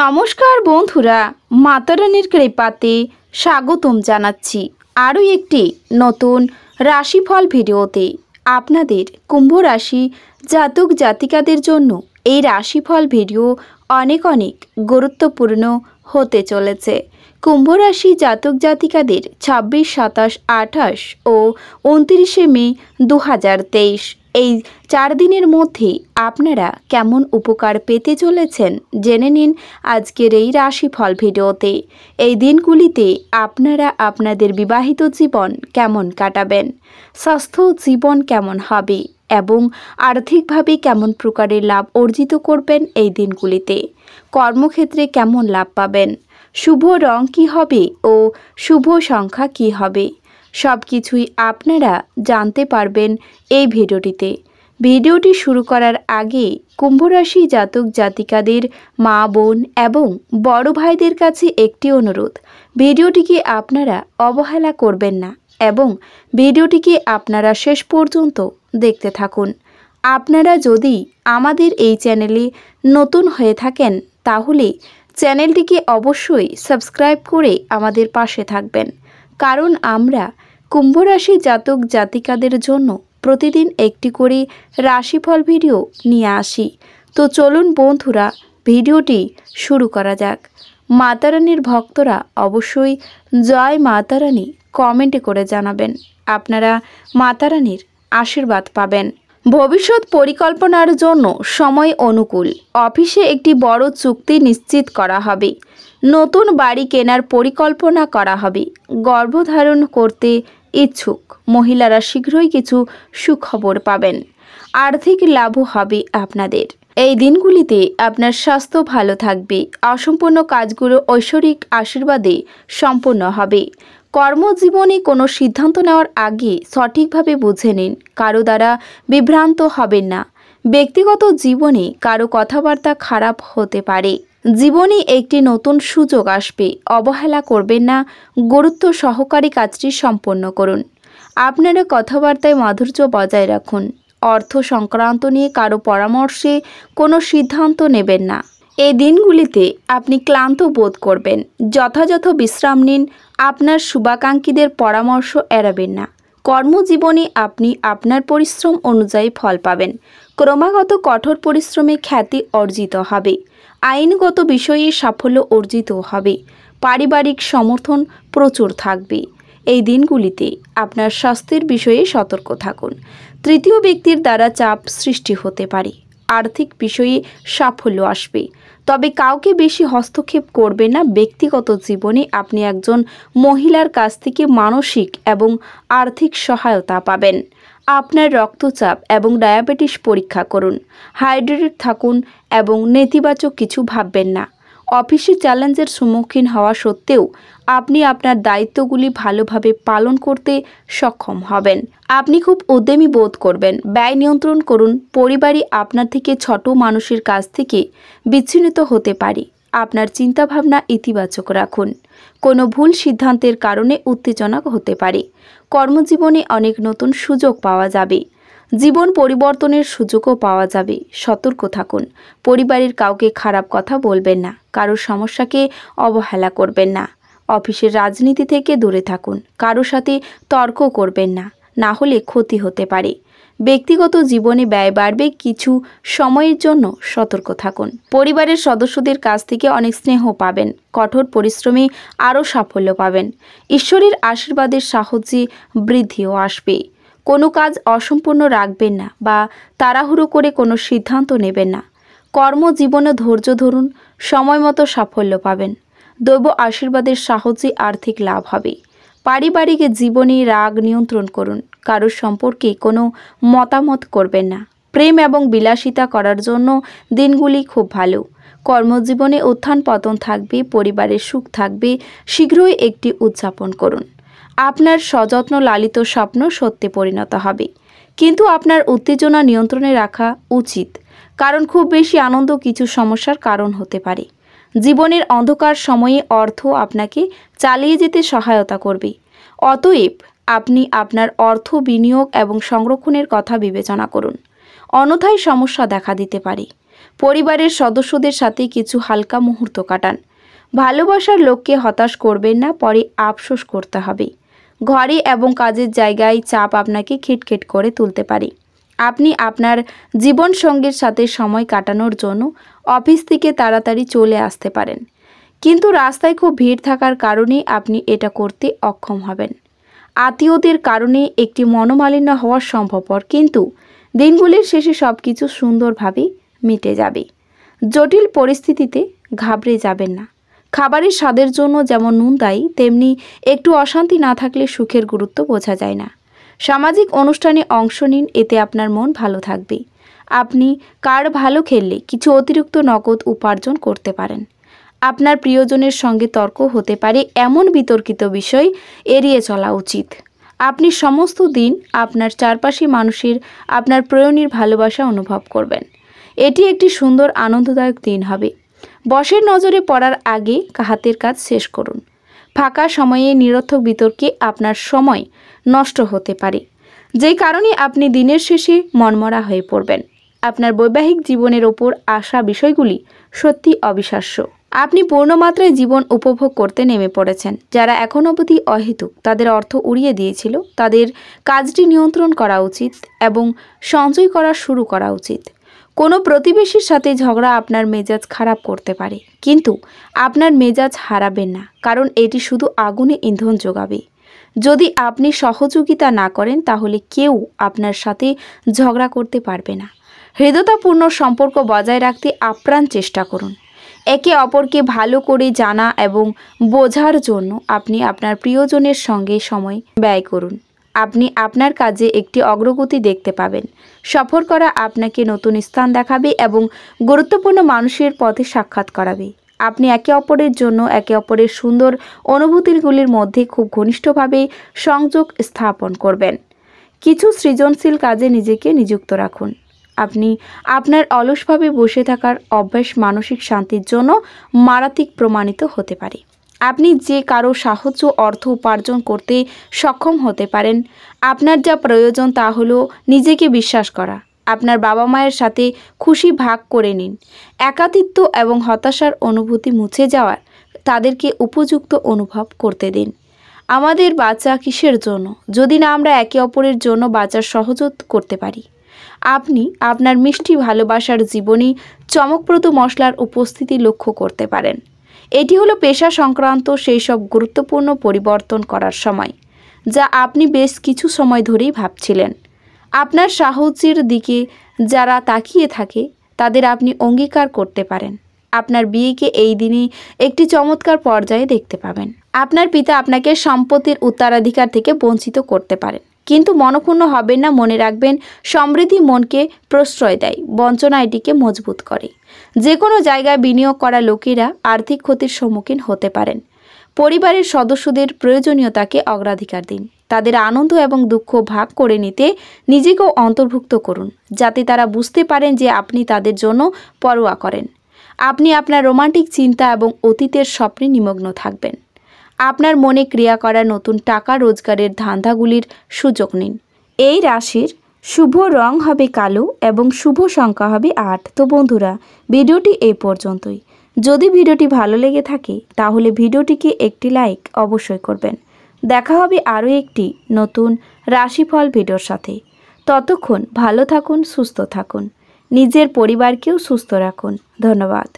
নমস্কার বন্ধুরা মাতারানির কৃপাতে স্বাগতম জানাচ্ছি আরও একটি নতুন রাশিফল ভিডিওতে আপনাদের কুম্ভ রাশি জাতক জাতিকাদের জন্য এই রাশিফল ভিডিও অনেক অনেক গুরুত্বপূর্ণ হতে চলেছে কুম্ভ রাশি জাতক জাতিকাদের ছাব্বিশ সাতাশ আঠাশ ও উনত্রিশে মে দু এই চার দিনের মধ্যে আপনারা কেমন উপকার পেতে চলেছেন জেনে নিন আজকের এই রাশিফল ভিডিওতে এই দিনগুলিতে আপনারা আপনাদের বিবাহিত জীবন কেমন কাটাবেন স্বাস্থ্য জীবন কেমন হবে এবং আর্থিকভাবে কেমন প্রকারের লাভ অর্জিত করবেন এই দিনগুলিতে কর্মক্ষেত্রে কেমন লাভ পাবেন শুভ রং কী হবে ও শুভ সংখ্যা কী হবে সব কিছুই আপনারা জানতে পারবেন এই ভিডিওটিতে ভিডিওটি শুরু করার আগে কুম্ভরাশি জাতক জাতিকাদের মা বোন এবং বড় ভাইদের কাছে একটি অনুরোধ ভিডিওটিকে আপনারা অবহেলা করবেন না এবং ভিডিওটিকে আপনারা শেষ পর্যন্ত দেখতে থাকুন আপনারা যদি আমাদের এই চ্যানেলে নতুন হয়ে থাকেন তাহলে চ্যানেলটিকে অবশ্যই সাবস্ক্রাইব করে আমাদের পাশে থাকবেন কারণ আমরা কুম্ভরাশি জাতক জাতিকাদের জন্য প্রতিদিন একটি করে রাশিফল ভিডিও নিয়ে আসি তো চলুন বন্ধুরা ভিডিওটি শুরু করা যাক মাতারানির ভক্তরা অবশ্যই জয় মাতারানি কমেন্টে করে জানাবেন আপনারা মাতারানির আশীর্বাদ পাবেন ভবিষ্যৎ পরিকল্পনার জন্য সময় অনুকূল অফিসে একটি বড় চুক্তি নিশ্চিত করা হবে নতুন বাড়ি কেনার পরিকল্পনা করা হবে গর্ভধারণ করতে ইচ্ছুক মহিলারা শীঘ্রই কিছু সুখবর পাবেন আর্থিক লাভও হবে আপনাদের এই দিনগুলিতে আপনার স্বাস্থ্য ভালো থাকবে অসম্পূর্ণ কাজগুলো ঐশ্বরিক আশীর্বাদে সম্পূর্ণ হবে কর্মজীবনে কোনো সিদ্ধান্ত নেওয়ার আগে সঠিকভাবে বুঝে নিন কারো দ্বারা বিভ্রান্ত হবেন না ব্যক্তিগত জীবনে কারো কথাবার্তা খারাপ হতে পারে জীবনে একটি নতুন সুযোগ আসবে অবহেলা করবেন না গুরুত্ব সহকারী কাজটি সম্পন্ন করুন আপনারা কথাবার্তায় মাধুর্য বজায় রাখুন অর্থ সংক্রান্ত নিয়ে কারো পরামর্শে কোনো সিদ্ধান্ত নেবেন না এই দিনগুলিতে আপনি ক্লান্ত বোধ করবেন যথাযথ বিশ্রাম নিন আপনার শুভাকাঙ্ক্ষীদের পরামর্শ এড়াবেন না কর্মজীবনে আপনি আপনার পরিশ্রম অনুযায়ী ফল পাবেন ক্রমাগত কঠোর পরিশ্রমে খ্যাতি অর্জিত হবে আইনগত বিষয়ে সাফল্য অর্জিত হবে পারিবারিক সমর্থন প্রচুর থাকবে এই দিনগুলিতে আপনার স্বাস্থ্যের বিষয়ে সতর্ক থাকুন তৃতীয় ব্যক্তির দ্বারা চাপ সৃষ্টি হতে পারে আর্থিক বিষয়ে সাফল্য আসবে তবে কাউকে বেশি হস্তক্ষেপ করবে না ব্যক্তিগত জীবনে আপনি একজন মহিলার কাছ থেকে মানসিক এবং আর্থিক সহায়তা পাবেন আপনার রক্তচাপ এবং ডায়াবেটিস পরীক্ষা করুন হাইড্রেটেড থাকুন এবং নেতিবাচক কিছু ভাববেন না অফিসে চ্যালেঞ্জের সম্মুখীন হওয়া সত্ত্বেও আপনি আপনার দায়িত্বগুলি ভালোভাবে পালন করতে সক্ষম হবেন আপনি খুব উদ্যমী বোধ করবেন ব্যয় নিয়ন্ত্রণ করুন পরিবারই আপনার থেকে ছোট মানুষের কাছ থেকে বিচ্ছিন্নিত হতে পারে আপনার চিন্তাভাবনা ইতিবাচক রাখুন কোনো ভুল সিদ্ধান্তের কারণে উত্তেজনা হতে পারে কর্মজীবনে অনেক নতুন সুযোগ পাওয়া যাবে জীবন পরিবর্তনের সুযোগও পাওয়া যাবে সতর্ক থাকুন পরিবারের কাউকে খারাপ কথা বলবেন না কারোর সমস্যাকে অবহেলা করবেন না অফিসের রাজনীতি থেকে দূরে থাকুন কারো সাথে তর্ক করবেন না না হলে ক্ষতি হতে পারে ব্যক্তিগত জীবনে ব্যয় বাড়বে কিছু সময়ের জন্য সতর্ক থাকুন পরিবারের সদস্যদের কাছ থেকে অনেক স্নেহ পাবেন কঠোর পরিশ্রমে আরও সাফল্য পাবেন ঈশ্বরের আশীর্বাদের সাহায্যে বৃদ্ধিও আসবে কোনো কাজ অসম্পূর্ণ রাখবেন না বা তাড়াহুড়ো করে কোনো সিদ্ধান্ত নেবেন না কর্মজীবনে ধৈর্য ধরুন সময় মতো সাফল্য পাবেন দৈব আশীর্বাদের সাহায্যে আর্থিক লাভ হবে পারিবারিক জীবনে রাগ নিয়ন্ত্রণ করুন কারোর সম্পর্কে কোনো মতামত করবেন না প্রেম এবং বিলাসিতা করার জন্য দিনগুলি খুব ভালো কর্মজীবনে উত্থান পতন থাকবে পরিবারের সুখ থাকবে শীঘ্রই একটি উদযাপন করুন আপনার সযত্ন লালিত স্বপ্ন সত্যে পরিণত হবে কিন্তু আপনার উত্তেজনা নিয়ন্ত্রণে রাখা উচিত কারণ খুব বেশি আনন্দ কিছু সমস্যার কারণ হতে পারে জীবনের অন্ধকার সময়ে অর্থ আপনাকে চালিয়ে যেতে সহায়তা করবে অতএব আপনি আপনার অর্থ বিনিয়োগ এবং সংরক্ষণের কথা বিবেচনা করুন অনথায় সমস্যা দেখা দিতে পারে পরিবারের সদস্যদের সাথে কিছু হালকা মুহূর্ত কাটান ভালোবাসার লোককে হতাশ করবেন না পরে আফসোস করতে হবে ঘরে এবং কাজের জায়গায় চাপ আপনাকে খিটখিট করে তুলতে পারে আপনি আপনার জীবন সঙ্গীর সাথে সময় কাটানোর জন্য অফিস থেকে তাড়াতাড়ি চলে আসতে পারেন কিন্তু রাস্তায় খুব ভিড় থাকার কারণে আপনি এটা করতে অক্ষম হবেন আত্মীয়দের কারণে একটি মনোমালিন্য হওয়ার সম্ভবপর কিন্তু দিনগুলির শেষে সব কিছু সুন্দরভাবে মিটে যাবে জটিল পরিস্থিতিতে ঘাবড়ে যাবেন না খাবারের স্বাদের জন্য যেমন নুন দায়ী তেমনি একটু অশান্তি না থাকলে সুখের গুরুত্ব বোঝা যায় না সামাজিক অনুষ্ঠানে অংশ নিন এতে আপনার মন ভালো থাকবে আপনি কার ভালো খেললে কিছু অতিরিক্ত নগদ উপার্জন করতে পারেন আপনার প্রিয়জনের সঙ্গে তর্ক হতে পারে এমন বিতর্কিত বিষয় এড়িয়ে চলা উচিত আপনি সমস্ত দিন আপনার চারপাশে মানুষের আপনার প্রয়োনীর ভালোবাসা অনুভব করবেন এটি একটি সুন্দর আনন্দদায়ক দিন হবে বসের নজরে পড়ার আগে কাহাতের কাজ শেষ করুন ফাঁকা সময়ে নিরর্থক বিতর্কে আপনার সময় নষ্ট হতে পারে যে কারণে আপনি দিনের শেষে মনমরা হয়ে পড়বেন আপনার বৈবাহিক জীবনের ওপর আসা বিষয়গুলি সত্যি অবিশ্বাস্য আপনি পূর্ণমাত্রায় জীবন উপভোগ করতে নেমে পড়েছেন যারা এখন অবধি অহেতুক তাদের অর্থ উড়িয়ে দিয়েছিল তাদের কাজটি নিয়ন্ত্রণ করা উচিত এবং সঞ্চয় করা শুরু করা উচিত কোনো প্রতিবেশীর সাথে ঝগড়া আপনার মেজাজ খারাপ করতে পারে কিন্তু আপনার মেজাজ হারাবেন না কারণ এটি শুধু আগুনে ইন্ধন যোগাবে যদি আপনি সহযোগিতা না করেন তাহলে কেউ আপনার সাথে ঝগড়া করতে পারবে না হৃদতাপূর্ণ সম্পর্ক বজায় রাখতে আপ্রাণ চেষ্টা করুন একে অপরকে ভালো করে জানা এবং বোঝার জন্য আপনি আপনার প্রিয়জনের সঙ্গে সময় ব্যয় করুন আপনি আপনার কাজে একটি অগ্রগতি দেখতে পাবেন সফর করা আপনাকে নতুন স্থান দেখাবে এবং গুরুত্বপূর্ণ মানুষের পথে সাক্ষাৎ করাবে আপনি একে অপরের জন্য একে অপরের সুন্দর অনুভূতিগুলির মধ্যে খুব ঘনিষ্ঠভাবে সংযোগ স্থাপন করবেন কিছু সৃজনশীল কাজে নিজেকে নিযুক্ত রাখুন আপনি আপনার অলসভাবে বসে থাকার অভ্যাস মানসিক শান্তির জন্য মারাত্মিক প্রমাণিত হতে পারে আপনি যে কারো সাহায্য অর্থ উপার্জন করতে সক্ষম হতে পারেন আপনার যা প্রয়োজন তা হলো নিজেকে বিশ্বাস করা আপনার বাবা মায়ের সাথে খুশি ভাগ করে নিন একাতিত্ব এবং হতাশার অনুভূতি মুছে যাওয়ার তাদেরকে উপযুক্ত অনুভব করতে দিন আমাদের বাচ্চা কিসের জন্য যদি না আমরা একে অপরের জন্য বাঁচার সহযোগ করতে পারি আপনি আপনার মিষ্টি ভালোবাসার জীবনী চমকপ্রদ মশলার উপস্থিতি লক্ষ্য করতে পারেন এটি হলো পেশা সংক্রান্ত সেই সব গুরুত্বপূর্ণ পরিবর্তন করার সময় যা আপনি বেশ কিছু সময় ধরেই ভাবছিলেন আপনার সাহসের দিকে যারা তাকিয়ে থাকে তাদের আপনি অঙ্গীকার করতে পারেন আপনার বিয়েকে এই দিনে একটি চমৎকার পর্যায়ে দেখতে পাবেন আপনার পিতা আপনাকে সম্পত্তির উত্তরাধিকার থেকে বঞ্চিত করতে পারেন কিন্তু মনক্ষুণ্ণ হবেন না মনে রাখবেন সমৃদ্ধি মনকে প্রশ্রয় দেয় বঞ্চনা এটিকে মজবুত করে যে কোনো জায়গায় বিনিয়োগ করা লোকেরা আর্থিক ক্ষতির সম্মুখীন হতে পারেন পরিবারের সদস্যদের প্রয়োজনীয়তাকে অগ্রাধিকার দিন তাদের আনন্দ এবং দুঃখ ভাগ করে নিতে নিজেকেও অন্তর্ভুক্ত করুন যাতে তারা বুঝতে পারেন যে আপনি তাদের জন্য পরোয়া করেন আপনি আপনার রোমান্টিক চিন্তা এবং অতীতের স্বপ্নে নিমগ্ন থাকবেন আপনার মনে ক্রিয়া করা নতুন টাকা রোজগারের ধান্দাগুলির সুযোগ নিন এই রাশির শুভ রং হবে কালো এবং শুভ সংখ্যা হবে আট তো বন্ধুরা ভিডিওটি এই পর্যন্তই যদি ভিডিওটি ভালো লেগে থাকে তাহলে ভিডিওটিকে একটি লাইক অবশ্যই করবেন দেখা হবে আরও একটি নতুন রাশিফল ভিডিওর সাথে ততক্ষণ ভালো থাকুন সুস্থ থাকুন নিজের পরিবারকেও সুস্থ রাখুন ধন্যবাদ